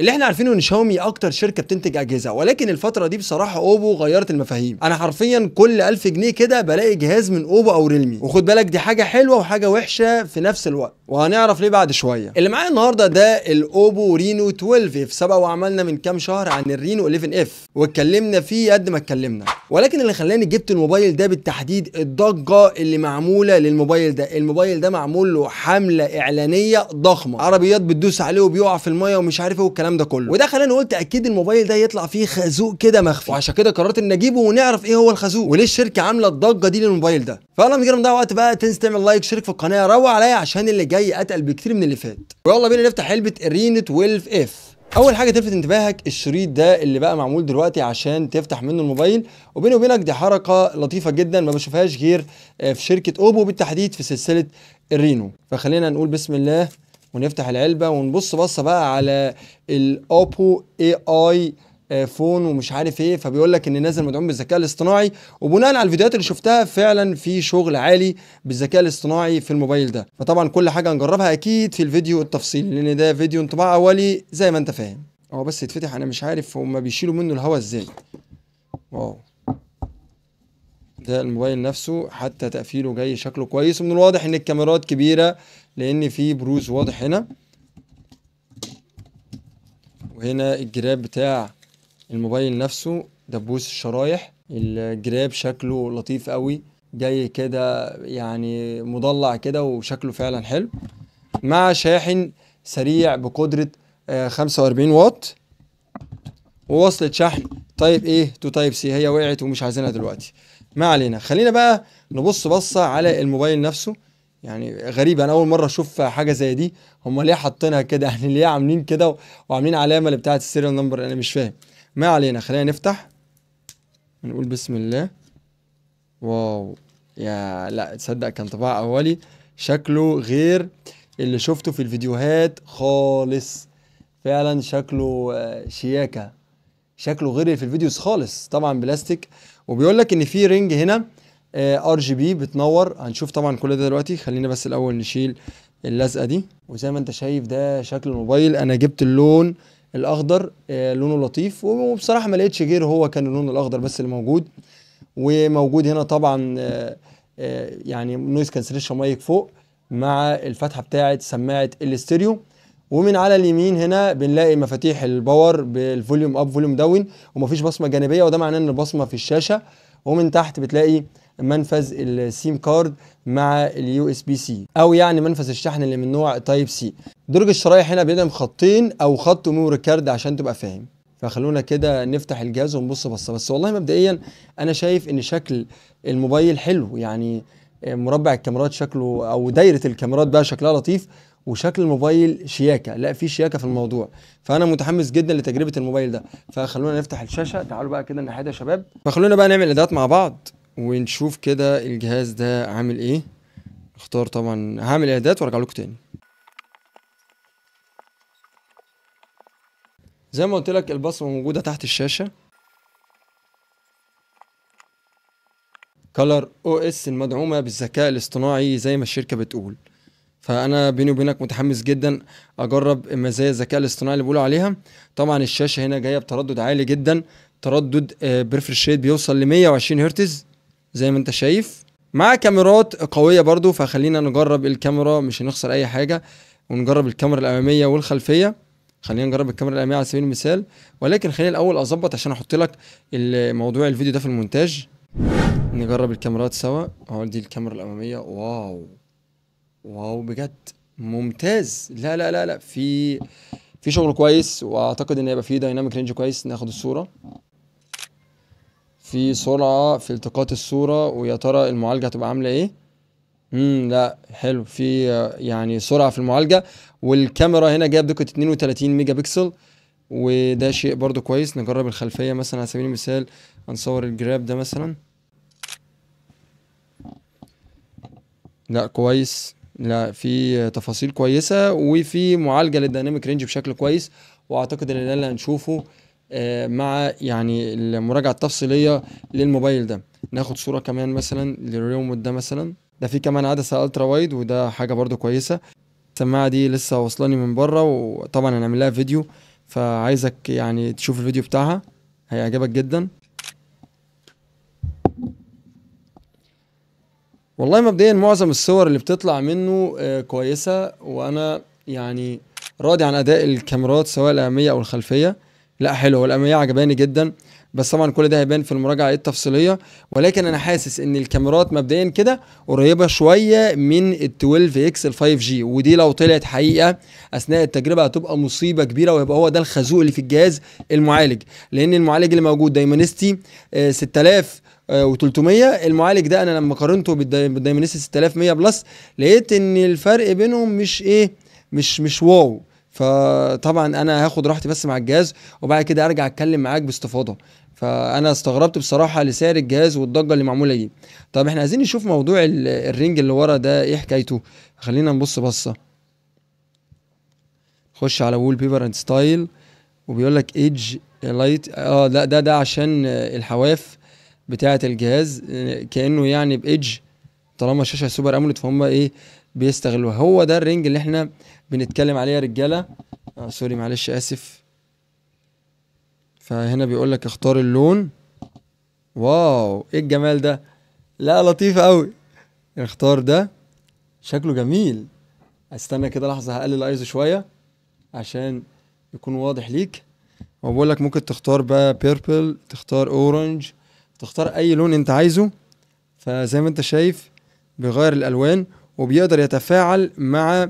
اللي احنا عارفينه ان شاومي اكتر شركه بتنتج اجهزه ولكن الفتره دي بصراحه اوبو غيرت المفاهيم انا حرفيا كل 1000 جنيه كده بلاقي جهاز من اوبو او ريلمي وخد بالك دي حاجه حلوه وحاجه وحشه في نفس الوقت وهنعرف ليه بعد شويه اللي معايا النهارده ده الاوبو رينو 12 اف سبق وعملنا من كام شهر عن الرينو 11 اف واتكلمنا فيه قد ما اتكلمنا ولكن اللي خلاني جبت الموبايل ده بالتحديد الضجه اللي معموله للموبايل ده الموبايل ده معمول له حمله اعلانيه ضخمه عربيات بتدوس عليه وبيقع في الميه ومش عارف ايه والكلام ده كله وده خلاني قلت اكيد الموبايل ده يطلع فيه خازوق كده مخفي وعشان كده قررت ان اجيبه ونعرف ايه هو الخازوق وليه الشركه عامله الضجه دي للموبايل ده فيلا من غير ده وقت بقى تنسى تعمل لايك شارك في القناه روع عليا عشان اللي جاي اتقل بكتير من اللي فات ويلا بينا نفتح علبه الرينو 12 اف اول حاجه تلفت انتباهك الشريط ده اللي بقى معمول دلوقتي عشان تفتح منه الموبايل وبيني وبينك دي حركه لطيفه جدا ما بشوفهاش غير آه، في شركه اوبو بالتحديد في سلسله الرينو فخلينا نقول بسم الله ونفتح العلبه ونبص بصه بقى على الاوبو اي اي آه، فون ومش عارف ايه فبيقول لك ان نازل مدعوم بالذكاء الاصطناعي وبناء على الفيديوهات اللي شفتها فعلا في شغل عالي بالذكاء الاصطناعي في الموبايل ده فطبعا كل حاجه هنجربها اكيد في الفيديو التفصيلي لان ده فيديو انطباع اولي زي ما انت فاهم هو بس يتفتح انا مش عارف هما بيشيلوا منه الهواء ازاي واو ده الموبايل نفسه حتى تقفيله جاي شكله كويس ومن الواضح ان الكاميرات كبيره لان في بروز واضح هنا وهنا الجراب بتاع الموبايل نفسه دبوس الشرايح الجراب شكله لطيف قوي جاي كده يعني مضلع كده وشكله فعلا حلو مع شاحن سريع بقدرة 45 آه، واط ووصلة شحن تايب ايه تو تايب سي هي وقعت ومش عايزينها دلوقتي ما علينا خلينا بقى نبص بصة على الموبايل نفسه يعني غريب انا اول مره اشوف حاجه زي دي هم ليه حاطينها كده يعني ليه عاملين كده وعاملين علامه اللي بتاعه السيريال نمبر انا مش فاهم ما علينا خلينا نفتح نقول بسم الله واو يا لا تصدق كان طباع اولي شكله غير اللي شفته في الفيديوهات خالص فعلا شكله آه، شياكه شكله غير في الفيديوز خالص طبعا بلاستيك وبيقول لك ان في رينج هنا ار جي بي بتنور هنشوف طبعا كل ده دلوقتي خلينا بس الاول نشيل اللزقه دي وزي ما انت شايف ده شكل الموبايل انا جبت اللون الاخضر آه، لونه لطيف وبصراحه ما لقيتش غير هو كان اللون الاخضر بس اللي موجود وموجود هنا طبعا آه، آه، يعني نويز كانسليشن مايك فوق مع الفتحه بتاعه سماعه الاستيريو ومن على اليمين هنا بنلاقي مفاتيح الباور بالفوليوم اب فوليوم داون ومفيش بصمه جانبيه وده معناه ان البصمه في الشاشه ومن تحت بتلاقي منفذ السيم كارد مع اليو اس بي سي او يعني منفذ الشحن اللي من نوع تايب سي درج الشرايح هنا بيدعم خطين او خط ميموري كارد عشان تبقى فاهم فخلونا كده نفتح الجهاز ونبص بصه بس والله مبدئيا انا شايف ان شكل الموبايل حلو يعني مربع الكاميرات شكله او دايره الكاميرات بقى شكلها لطيف وشكل الموبايل شياكه لا في شياكه في الموضوع فانا متحمس جدا لتجربه الموبايل ده فخلونا نفتح الشاشه تعالوا بقى كده الناحيه يا شباب فخلونا بقى نعمل ايدات مع بعض ونشوف كده الجهاز ده عامل ايه اختار طبعا هعمل اعدادات وارجع لكم تاني زي ما قلت لك البصمه موجوده تحت الشاشه كلر او اس المدعومه بالذكاء الاصطناعي زي ما الشركه بتقول فانا بيني وبينك متحمس جدا اجرب مزايا الذكاء الاصطناعي اللي بيقولوا عليها طبعا الشاشه هنا جايه بتردد عالي جدا تردد آه، بريفرش ريت بيوصل ل 120 هرتز زي ما انت شايف مع كاميرات قويه برضو فخلينا نجرب الكاميرا مش هنخسر اي حاجه ونجرب الكاميرا الاماميه والخلفيه خلينا نجرب الكاميرا الاماميه على سبيل المثال ولكن خلينا الاول اظبط عشان احط لك موضوع الفيديو ده في المونتاج نجرب الكاميرات سوا اهو دي الكاميرا الاماميه واو واو بجد ممتاز لا لا لا لا في في شغل كويس واعتقد ان هيبقى في دايناميك رينج كويس ناخد الصوره في سرعه في التقاط الصوره ويا ترى المعالجه هتبقى عامله ايه امم لا حلو في يعني سرعه في المعالجه والكاميرا هنا جايه بدقه 32 ميجا بكسل وده شيء برضو كويس نجرب الخلفيه مثلا على سبيل المثال هنصور الجراب ده مثلا لا كويس لا في تفاصيل كويسه وفي معالجه للديناميك رينج بشكل كويس واعتقد ان اللي هنشوفه آه، مع يعني المراجعه التفصيليه للموبايل ده ناخد صوره كمان مثلا للريوم ده مثلا ده في كمان عدسه الترا وايد وده حاجه برده كويسه السماعه دي لسه واصلاني من بره وطبعا هنعمل لها فيديو فعايزك يعني تشوف الفيديو بتاعها هيعجبك جدا والله مبدئيا معظم الصور اللي بتطلع منه آه، كويسه وانا يعني راضي عن اداء الكاميرات سواء الاماميه او الخلفيه لا حلو هو عجباني جدا بس طبعا كل ده هيبان في المراجعه إيه التفصيليه ولكن انا حاسس ان الكاميرات مبدئيا كده قريبه شويه من ال 12 اكس ال 5 جي ودي لو طلعت حقيقه اثناء التجربه هتبقى مصيبه كبيره ويبقى هو ده الخازوق اللي في الجهاز المعالج لان المعالج اللي موجود دايمانستي 6000 آه، و300 المعالج ده انا لما قارنته بالدايمنسيس 6100 بلس لقيت ان الفرق بينهم مش ايه مش مش واو فطبعا انا هاخد راحتي بس مع الجهاز وبعد كده ارجع اتكلم معاك باستفاضه فانا استغربت بصراحه لسعر الجهاز والضجه اللي معموله دي طب احنا عايزين نشوف موضوع الرنج اللي ورا ده ايه حكايته خلينا نبص بصه خش على وول بيبر اند ستايل وبيقول لك ايدج لايت اه لا ده ده عشان الحواف بتاعه الجهاز كانه يعني بايدج طالما الشاشه سوبر اموليد فهم ايه بيستغلوها هو ده الرنج اللي احنا بنتكلم عليه يا رجاله آه سوري معلش اسف فهنا بيقول لك اختار اللون واو ايه الجمال ده لا لطيف قوي اختار ده شكله جميل استنى كده لحظه هقلل الايزو شويه عشان يكون واضح ليك وبقول لك ممكن تختار بقى بيربل تختار اورنج تختار اي لون انت عايزه فزي ما انت شايف بيغير الالوان وبيقدر يتفاعل مع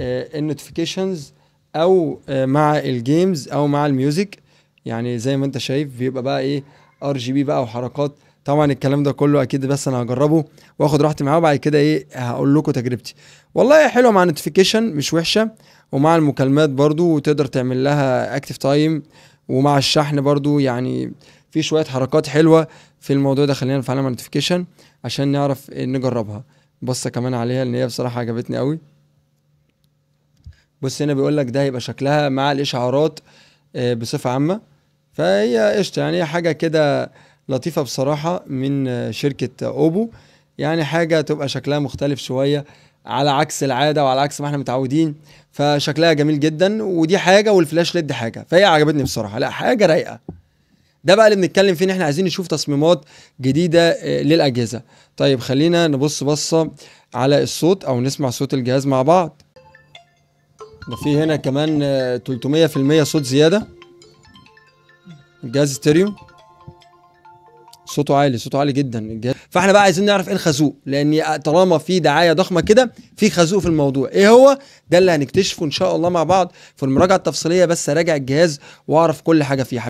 آه، النوتيفيكيشنز او آه، مع الجيمز او مع الميوزك يعني زي ما انت شايف بيبقى بقى ايه ار جي بي بقى وحركات طبعا الكلام ده كله اكيد بس انا هجربه واخد راحتي معاه وبعد كده ايه هقول لكم تجربتي والله حلوه مع النوتيفيكيشن مش وحشه ومع المكالمات برضو وتقدر تعمل لها اكتف تايم ومع الشحن برضو يعني في شويه حركات حلوه في الموضوع ده خلينا نفعلها نوتيفيكيشن عشان نعرف نجربها بصه كمان عليها لان هي بصراحه عجبتني قوي بص هنا بيقول لك ده هيبقى شكلها مع الاشعارات آه، بصفه عامه فهي قشطه يعني حاجه كده لطيفه بصراحه من شركه اوبو يعني حاجه تبقى شكلها مختلف شويه على عكس العاده وعلى عكس ما احنا متعودين فشكلها جميل جدا ودي حاجه والفلاش ليد حاجه فهي عجبتني بصراحه لا حاجه رايقه ده بقى اللي بنتكلم فيه ان احنا عايزين نشوف تصميمات جديده آه، للاجهزه طيب خلينا نبص بصه على الصوت او نسمع صوت الجهاز مع بعض ده في هنا كمان 300% آه، صوت زياده الجهاز ستيريو صوته عالي صوته عالي جدا الجهاز فاحنا بقى عايزين نعرف ايه الخازوق لان طالما في دعايه ضخمه كده في خازوق في الموضوع ايه هو ده اللي هنكتشفه ان شاء الله مع بعض في المراجعه التفصيليه بس اراجع الجهاز واعرف كل حاجه فيه